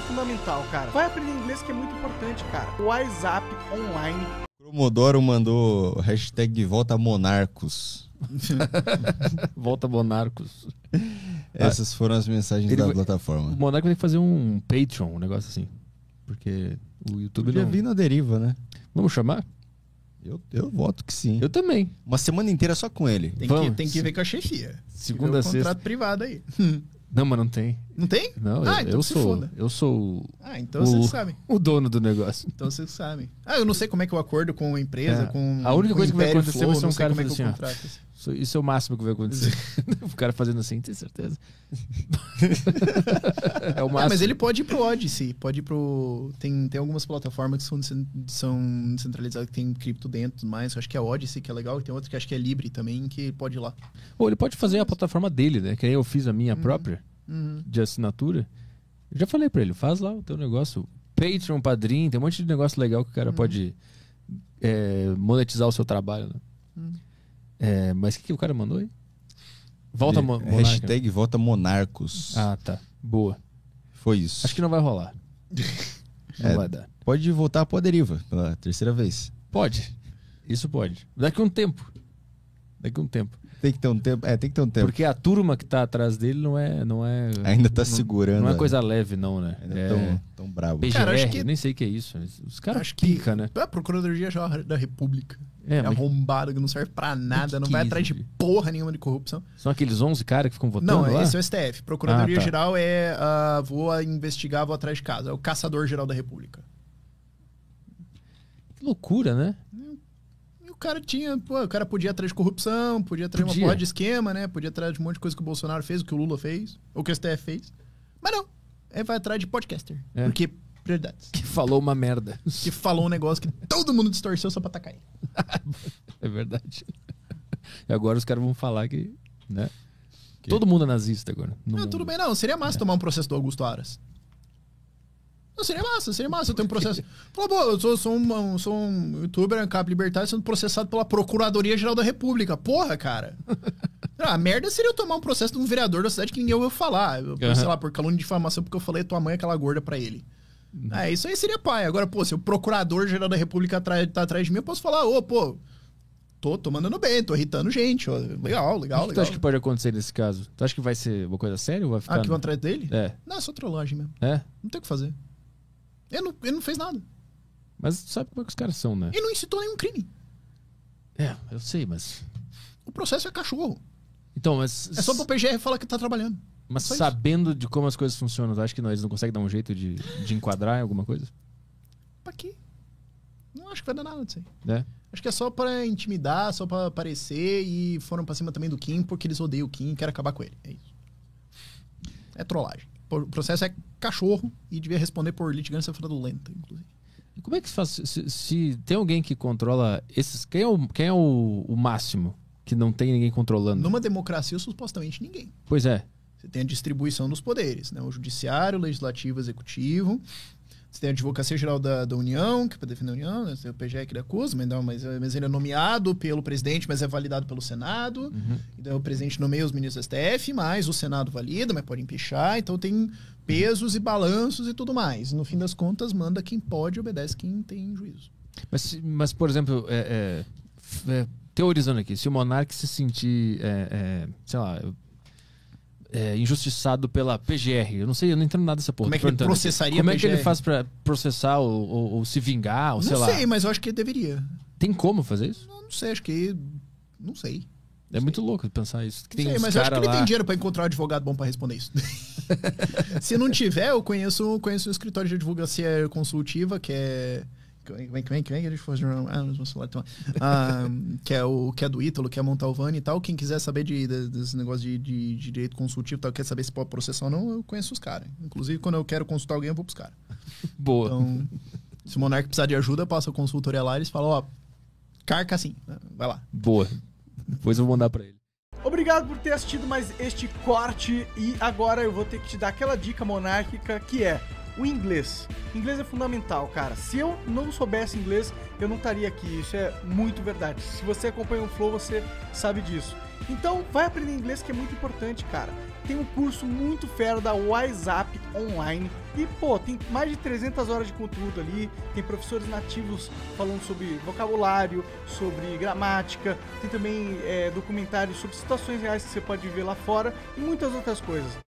é fundamental, cara. Vai aprender inglês que é muito importante, cara. WhatsApp online. Cromodoro mandou hashtag volta monarcos. volta monarcos. Essas foram as mensagens Ele, da plataforma. O Monarco tem que fazer um Patreon, um negócio assim. Porque o YouTube Podia não... vindo na deriva, né? Vamos chamar? Eu, eu voto que sim. Eu também. Uma semana inteira só com ele. Tem, Vamos. que, tem que ver com a chefia. Segunda, sexta. contrato privado aí. Não, mas não tem. Não tem? Não, ah, eu, então eu sou. Foda. Eu sou. Ah, então vocês sabem. O dono do negócio. Então vocês sabem. Ah, eu não sei como é que eu acordo com a empresa, é. com. A única com coisa que vai acontecer é você é um cara como é que assim, ó, assim. Isso é o máximo que vai acontecer. o cara fazendo assim, tem certeza. é o máximo. É, mas ele pode ir pro Odyssey, pode ir pro. Tem, tem algumas plataformas que são, são descentralizadas, que tem cripto dentro mais. Eu acho que é Odyssey, que é legal, e tem outra que acho que é Libre também, que pode ir lá. Ou ele pode fazer a plataforma dele, né? Que aí eu fiz a minha uhum. própria uhum. de assinatura. Eu já falei para ele, faz lá o teu negócio. Patreon, padrinho, tem um monte de negócio legal que o cara uhum. pode é, monetizar o seu trabalho. Né? Uhum. É, mas o que, que o cara mandou aí? Volta Mon Hashtag volta Monarcos. Ah, tá. Boa. Foi isso. Acho que não vai rolar. não é, vai dar. Pode voltar pro deriva pela terceira vez. Pode. Isso pode. Daqui um tempo. Daqui um tempo. Tem que ter um tempo. É, tem que ter um tempo. Porque a turma que tá atrás dele não é. Não é Ainda tá não, segurando. Não é né? coisa leve, não, né? Ainda é tão, tão brabo. PGR, cara, acho que... nem sei o que é isso. Os caras pica, que... né? É a Procuradoria da República. É, é mas... arrombado que não serve pra nada, que não que vai atrás de porra nenhuma de corrupção. São aqueles 11 caras que ficam votando? Não, lá? esse é o STF. Procuradoria ah, tá. Geral é. Uh, vou investigar, vou atrás de casa. É o Caçador Geral da República. Que loucura, né? o cara tinha. Pô, o cara podia atrás de corrupção, podia atrás podia. de uma porra de esquema, né? Podia atrás de um monte de coisa que o Bolsonaro fez, o que o Lula fez, ou que o STF fez. Mas não. ele é, vai atrás de podcaster. É. Porque prioridades. Que falou uma merda. Que falou um negócio que todo mundo distorceu só pra atacar ele. é verdade. E agora os caras vão falar que, né? Que... Todo mundo é nazista agora. Não, mundo. tudo bem, não. Seria massa é. tomar um processo do Augusto Aras. Não, seria massa, seria massa. Eu tenho um processo. Fala, pô, eu sou, sou, um, sou um youtuber, ANCAP libertário, sendo processado pela Procuradoria Geral da República. Porra, cara. Ah, a merda seria eu tomar um processo de um vereador da cidade que ninguém ouviu falar. Eu, uhum. Sei lá, por calúnia de difamação, porque eu falei tua mãe é aquela gorda pra ele. É, isso aí seria pai. Agora, pô, se o procurador-geral da República tá, tá atrás de mim, eu posso falar, ô, pô, tô, tô mandando bem, tô irritando gente. Ó. Legal, legal, o que legal. tu acha que pode acontecer nesse caso? Tu acha que vai ser uma coisa séria? Ou vai ficar ah, que vão atrás dele? É. Não, é só trollagem mesmo. É? Não tem o que fazer. Ele não, ele não fez nada. Mas tu sabe como é que os caras são, né? Ele não incitou nenhum crime. É, eu sei, mas... O processo é cachorro. Então, mas... É só pro PGR falar que tá trabalhando. Mas sabendo de como as coisas funcionam, acho que eles não conseguem dar um jeito de, de enquadrar em alguma coisa? Pra quê? Não acho que vai dar nada disso aí. É? Acho que é só para intimidar, só para aparecer e foram pra cima também do Kim porque eles odeiam o Kim e querem acabar com ele. É isso. É trollagem. O processo é cachorro e devia responder por litigância fraudulenta, inclusive. E como é que se faz? Se, se, tem alguém que controla esses. Quem é, o, quem é o, o máximo que não tem ninguém controlando? Numa democracia, supostamente ninguém. Pois é. Você tem a distribuição dos poderes, né? O judiciário, o legislativo, o executivo. Você tem a Advocacia Geral da, da União, que é para defender a União, né? você tem o PGEC da CUS, mas, não, mas, mas ele é nomeado pelo presidente, mas é validado pelo Senado. Uhum. Então o presidente nomeia os ministros do STF, mas o Senado valida, mas pode empichar. Então tem pesos e balanços e tudo mais. No fim das contas, manda quem pode obedece quem tem juízo. Mas, mas por exemplo, é, é, é, teorizando aqui, se o monarca se sentir, é, é, sei lá é, injustiçado pela PGR. Eu não sei, eu não entendo nada dessa porra. Como é que ele processaria Como é que ele faz pra processar ou, ou, ou se vingar, ou não sei, sei lá? Não sei, mas eu acho que deveria. Tem como fazer isso? Não, não sei, acho que... Não sei. É sei. muito louco pensar isso. Que tem sei, mas eu acho que ele tem dinheiro pra encontrar um advogado bom pra responder isso. se não tiver, eu conheço, conheço um escritório de advocacia consultiva que é... Vem, vem, vem, eles foram. Ah, tá ah que, é o, que é do Ítalo, que é Montalvani e tal. Quem quiser saber de, de, desse negócio de, de, de direito consultivo e tal, quer saber se pode processar ou não, eu conheço os caras. Inclusive, quando eu quero consultar alguém, eu vou pros caras. Boa. Então, se o Monark precisar de ajuda, passa a consultoria lá e eles falam: ó, carca assim, vai lá. Boa. Depois eu vou mandar pra ele. Obrigado por ter assistido mais este corte e agora eu vou ter que te dar aquela dica monárquica que é o inglês. Inglês é fundamental, cara. Se eu não soubesse inglês, eu não estaria aqui. Isso é muito verdade. Se você acompanha o Flow, você sabe disso. Então, vai aprender inglês que é muito importante, cara. Tem um curso muito fera da WhatsApp online e, pô, tem mais de 300 horas de conteúdo ali. Tem professores nativos falando sobre vocabulário, sobre gramática, tem também é, documentários sobre situações reais que você pode ver lá fora e muitas outras coisas.